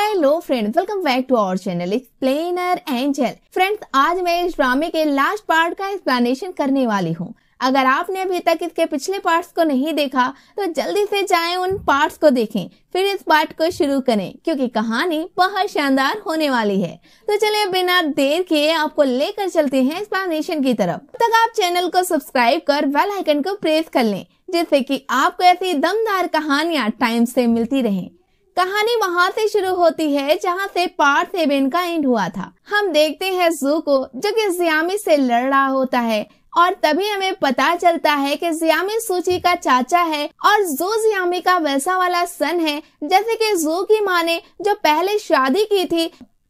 Hello friends welcome back to our channel explainer angel friends आज मैं इस ड्रामे के लास्ट पार्ट का एक्सप्लेनेशन करने वाली हूँ अगर आपने अभी तक इसके पिछले पार्ट्स को नहीं देखा तो जल्दी से जाएं उन पार्ट्स को देखें फिर इस पार्ट को शुरू करें क्योंकि कहानी बहुत शानदार होने वाली है तो चलिए बिना देर किए आपको लेकर चलते हैं एक्सप्लेनेशन की तरफ तक आप चैनल को सब्सक्राइब कर बेल आइकन को प्रेस कर लें जिससे कि आपको ऐसी दमदार कहानियाँ टाइम से मिलती रहें कहानी वहाँ से शुरू होती है जहाँ से पार्थ सेवेन का एंड हुआ था हम देखते हैं जू को जो कि जियामी से लड़ रहा होता है और तभी हमें पता चलता है कि जियामी सूची का चाचा है और जू जियामी का वैसा वाला सन है जैसे कि जू की माँ ने जो पहले शादी की थी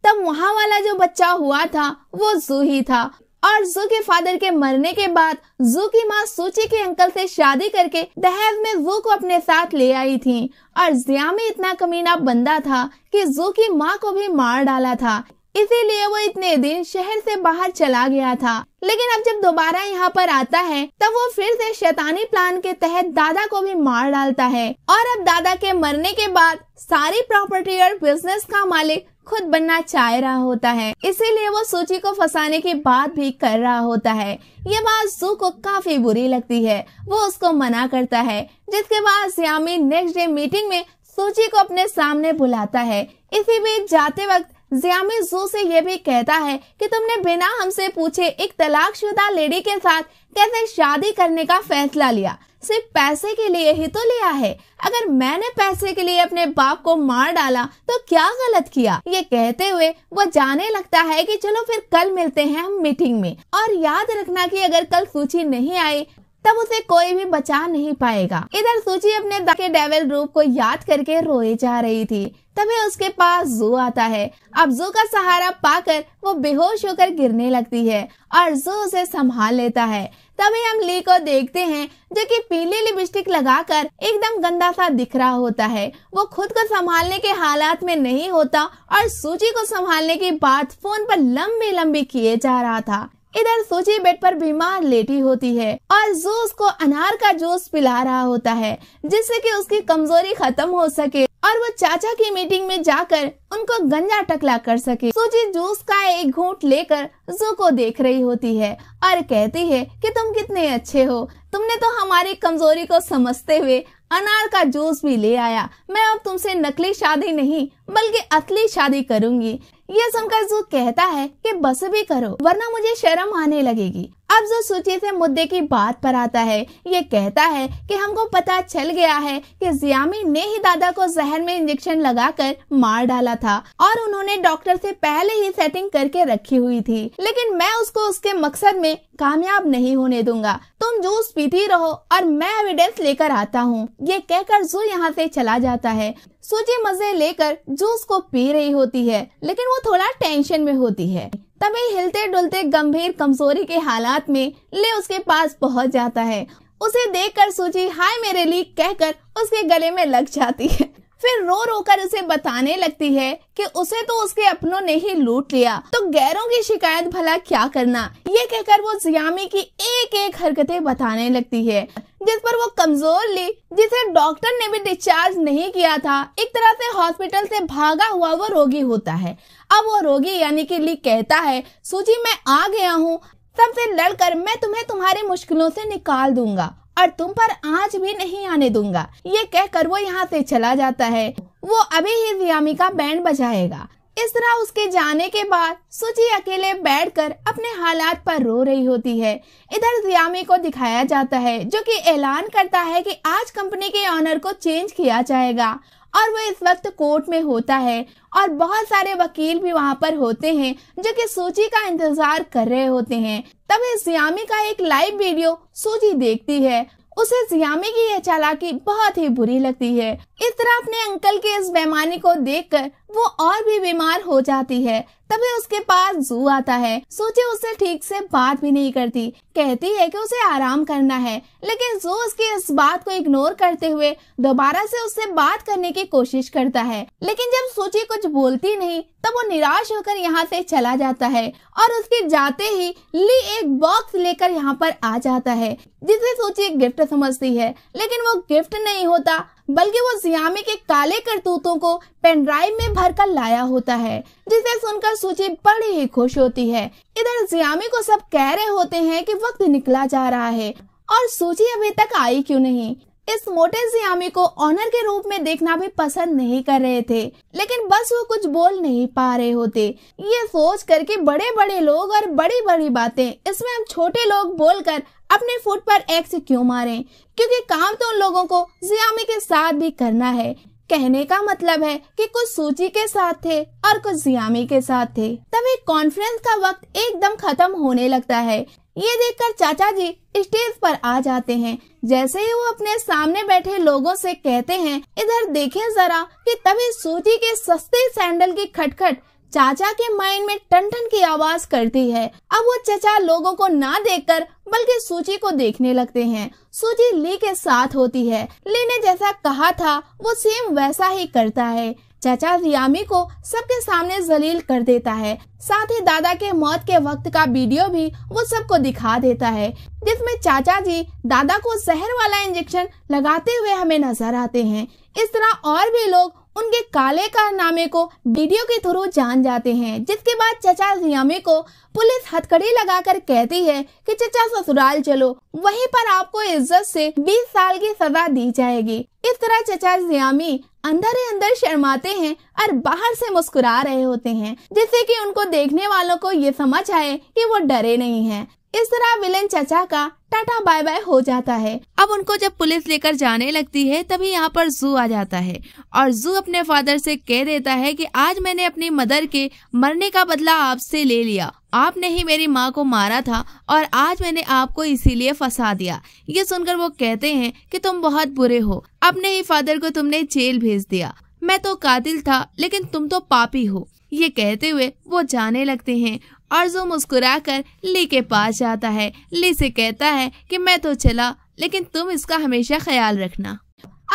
तब वहाँ वाला जो बच्चा हुआ था वो जू ही था और जू के फादर के मरने के बाद जू की माँ सूची के अंकल से शादी करके दहेज में जू को अपने साथ ले आई थी और जिया में इतना कमीना बंदा था कि जू की माँ को भी मार डाला था इसीलिए वो इतने दिन शहर से बाहर चला गया था लेकिन अब जब दोबारा यहाँ पर आता है तब वो फिर से शैतानी प्लान के तहत दादा को भी मार डालता है और अब दादा के मरने के बाद सारी प्रॉपर्टी और बिजनेस का मालिक खुद बनना चाह रहा होता है इसीलिए वो सूची को फंसाने की बात भी कर रहा होता है ये बात जू को काफी बुरी लगती है वो उसको मना करता है जिसके बाद श्यामी नेक्स्ट डे मीटिंग में सूची को अपने सामने बुलाता है इसी बीच जाते वक्त जियामी जू से ये भी कहता है कि तुमने बिना हमसे पूछे एक तलाकशुदा लेडी के साथ कैसे शादी करने का फैसला लिया सिर्फ पैसे के लिए ही तो लिया है अगर मैंने पैसे के लिए अपने बाप को मार डाला तो क्या गलत किया ये कहते हुए वो जाने लगता है कि चलो फिर कल मिलते हैं हम मीटिंग में और याद रखना कि अगर कल सूची नहीं आई तब उसे कोई भी बचा नहीं पाएगा इधर सूची अपने के डेविल रूप को याद करके रोए जा रही थी तभी उसके पास जू आता है अब जू का सहारा पाकर वो बेहोश होकर गिरने लगती है और जू उसे संभाल लेता है तभी हम ली को देखते हैं जो कि पीले लिपस्टिक लगाकर एकदम गंदा सा दिख रहा होता है वो खुद को संभालने के हालात में नहीं होता और सूची को संभालने की बात फोन पर लंबी लंबी किए जा रहा था इधर सूची बेड पर बीमार लेटी होती है और जू उसको अनार का जूस पिला रहा होता है जिससे कि उसकी कमजोरी खत्म हो सके और वो चाचा की मीटिंग में जाकर उनको गंजा टकला कर सके सूजी जूस का एक घूट लेकर जू को देख रही होती है और कहती है कि तुम कितने अच्छे हो तुमने तो हमारी कमजोरी को समझते हुए अनार का जूस भी ले आया मैं अब तुमसे नकली शादी नहीं बल्कि असली शादी करूंगी ये सुनकर जू कहता है कि बस भी करो वरना मुझे शर्म आने लगेगी अब जो सूची से मुद्दे की बात पर आता है ये कहता है कि हमको पता चल गया है कि जियामी ने ही दादा को जहर में इंजेक्शन लगाकर मार डाला था और उन्होंने डॉक्टर से पहले ही सेटिंग करके रखी हुई थी लेकिन मैं उसको उसके मकसद में कामयाब नहीं होने दूंगा तुम जूस पीती रहो और मैं एविडेंस लेकर आता हूँ ये कहकर जू यहाँ से चला जाता है सूची मजे लेकर जूस को पी रही होती है लेकिन वो थोड़ा टेंशन में होती है तभी हिलते डुलते गंभीर कमजोरी के हालात में ले उसके पास पहुंच जाता है उसे देखकर सूची हाय मेरे लिए कहकर उसके गले में लग जाती है फिर रो रो कर उसे बताने लगती है कि उसे तो उसके अपनों ने ही लूट लिया तो गैरों की शिकायत भला क्या करना ये कहकर वो जियामी की एक एक हरकतें बताने लगती है जिस पर वो कमजोर ली जिसे डॉक्टर ने भी डिस्चार्ज नहीं किया था एक तरह से हॉस्पिटल से भागा हुआ वो रोगी होता है अब वो रोगी यानी कि ली कहता है सूजी मैं आ गया हूँ सबसे लड़कर मैं तुम्हें तुम्हारी मुश्किलों से निकाल दूंगा और तुम पर आज भी नहीं आने दूंगा ये कहकर वो यहाँ से चला जाता है वो अभी ही जियामी का बैंड बजाएगा इस तरह उसके जाने के बाद सुची अकेले बैठकर अपने हालात पर रो रही होती है इधर जियामी को दिखाया जाता है जो कि ऐलान करता है कि आज कंपनी के ऑनर को चेंज किया जाएगा और वो इस वक्त कोर्ट में होता है और बहुत सारे वकील भी वहाँ पर होते हैं जो कि सूची का इंतजार कर रहे होते हैं तभी जियामी का एक लाइव वीडियो सूची देखती है उसे जियामी की यह चालाकी बहुत ही बुरी लगती है इस तरह अपने अंकल के इस बेमानी को देखकर वो और भी बीमार हो जाती है तभी उसके पास जू आता है सोचे उससे ठीक से बात भी नहीं करती कहती है कि उसे आराम करना है लेकिन जू उसकी इस बात को इग्नोर करते हुए दोबारा से उससे बात करने की कोशिश करता है लेकिन जब सूची कुछ बोलती नहीं तब वो निराश होकर यहाँ से चला जाता है और उसके जाते ही ली एक बॉक्स लेकर यहाँ पर आ जाता है जिसे सूची गिफ्ट समझती है लेकिन वो गिफ्ट नहीं होता बल्कि वो जियामी के काले करतूतों को पेनड्राइव में भर कर लाया होता है जिसे सुनकर सूची बड़ी ही खुश होती है इधर जियामी को सब कह रहे होते हैं कि वक्त निकला जा रहा है और सूची अभी तक आई क्यों नहीं इस मोटे जियामी को ऑनर के रूप में देखना भी पसंद नहीं कर रहे थे लेकिन बस वो कुछ बोल नहीं पा रहे होते ये सोच करके बड़े बड़े लोग और बड़ी बड़ी बातें इसमें हम छोटे लोग बोलकर अपने फुट पर एक्स क्यों मारे क्योंकि काम तो उन लोगों को जियामी के साथ भी करना है कहने का मतलब है कि कुछ सूची के साथ थे और कुछ जियामी के साथ थे तभी कॉन्फ्रेंस का वक्त एकदम खत्म होने लगता है ये देखकर चाचा जी स्टेज पर आ जाते हैं जैसे ही वो अपने सामने बैठे लोगों से कहते हैं इधर देखें जरा कि तभी सूची के सस्ते सैंडल की खटखट चाचा के माइंड में टन टन की आवाज करती है अब वो चाचा लोगों को ना देखकर बल्कि सूची को देखने लगते हैं सूची ली के साथ होती है ली ने जैसा कहा था वो सेम वैसा ही करता है चाचा रियामी को सबके सामने जलील कर देता है साथ ही दादा के मौत के वक्त का वीडियो भी वो सबको दिखा देता है जिसमें चाचा जी दादा को जहर वाला इंजेक्शन लगाते हुए हमें नजर आते हैं इस तरह और भी लोग उनके काले कारनामे को वीडियो के थ्रू जान जाते हैं जिसके बाद चचा जियामे को पुलिस हथकड़ी लगाकर कहती है कि चचा ससुराल चलो वहीं पर आपको इज्जत से 20 साल की सजा दी जाएगी इस तरह चचा जियामी अंदर ही अंदर शर्माते हैं और बाहर से मुस्कुरा रहे होते हैं जिससे कि उनको देखने वालों को ये समझ आए कि वो डरे नहीं हैं। इस तरह विलन चाचा का टाटा बाय बाय हो जाता है अब उनको जब पुलिस लेकर जाने लगती है तभी यहाँ पर जू आ जाता है और जू अपने फादर से कह देता है कि आज मैंने अपनी मदर के मरने का बदला आपसे ले लिया आपने ही मेरी माँ को मारा था और आज मैंने आपको इसीलिए फंसा दिया ये सुनकर वो कहते हैं कि तुम बहुत बुरे हो अपने ही फादर को तुमने जेल भेज दिया मैं तो कातिल था लेकिन तुम तो पापी हो ये कहते हुए वो जाने लगते हैं मुस्कुरा मुस्कुराकर ली के पास जाता है ली से कहता है कि मैं तो चला लेकिन तुम इसका हमेशा ख्याल रखना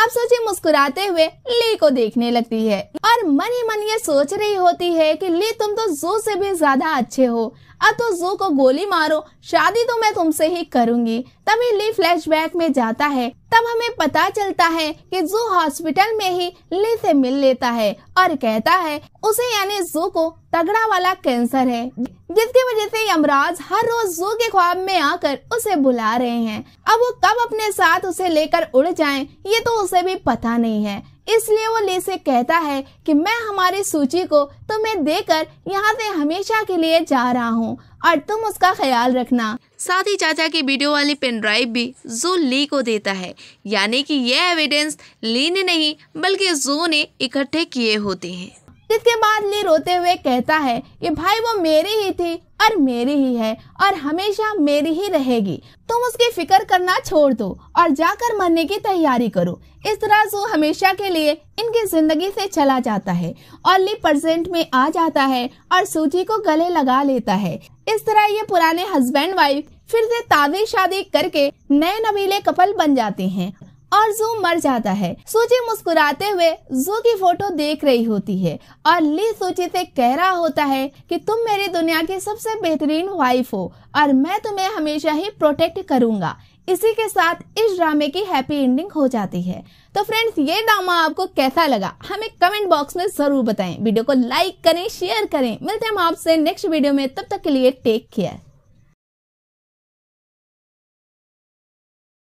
अब सोची मुस्कुराते हुए ली को देखने लगती है और मन ही मन ये सोच रही होती है कि ली तुम तो जू से भी ज्यादा अच्छे हो अब तो जू को गोली मारो शादी तो मैं तुमसे ही करूंगी तभी ली फ्लैशबैक में जाता है तब हमें पता चलता है कि जू हॉस्पिटल में ही ली से मिल लेता है और कहता है उसे यानी जू को तगड़ा वाला कैंसर है जिसकी वजह से यमराज हर रोज जू के ख्वाब में आकर उसे बुला रहे हैं अब वो कब अपने साथ उसे लेकर उड़ जाए ये तो उसे भी पता नहीं है इसलिए वो ली से कहता है कि मैं हमारी सूची को तुम्हें देकर यहाँ से हमेशा के लिए जा रहा हूँ और तुम उसका ख्याल रखना साथ ही चाचा की वीडियो वाली पेन ड्राइव भी जो ली को देता है यानी कि यह एविडेंस ली ने नहीं बल्कि जो ने इकट्ठे किए होते हैं जिसके बाद ली रोते हुए कहता है कि भाई वो मेरी ही थी और मेरी ही है और हमेशा मेरी ही रहेगी तुम उसकी फिक्र करना छोड़ दो और जाकर मरने की तैयारी करो इस तरह जो हमेशा के लिए इनकी जिंदगी से चला जाता है और ली प्रेजेंट में आ जाता है और सूची को गले लगा लेता है इस तरह ये पुराने हस्बैंड वाइफ फिर से ताजी शादी करके नए नबीले कपल बन जाते हैं और जू मर जाता है सूची मुस्कुराते हुए जू की फोटो देख रही होती है और ली सूची से कह रहा होता है कि तुम मेरी दुनिया की सबसे बेहतरीन वाइफ हो और मैं तुम्हें हमेशा ही प्रोटेक्ट करूंगा इसी के साथ इस ड्रामे की हैप्पी एंडिंग हो जाती है तो फ्रेंड्स ये ड्रामा आपको कैसा लगा हमें कमेंट बॉक्स में जरूर बताएं वीडियो को लाइक करें शेयर करें मिलते हैं हम आपसे नेक्स्ट वीडियो में तब तक के लिए टेक केयर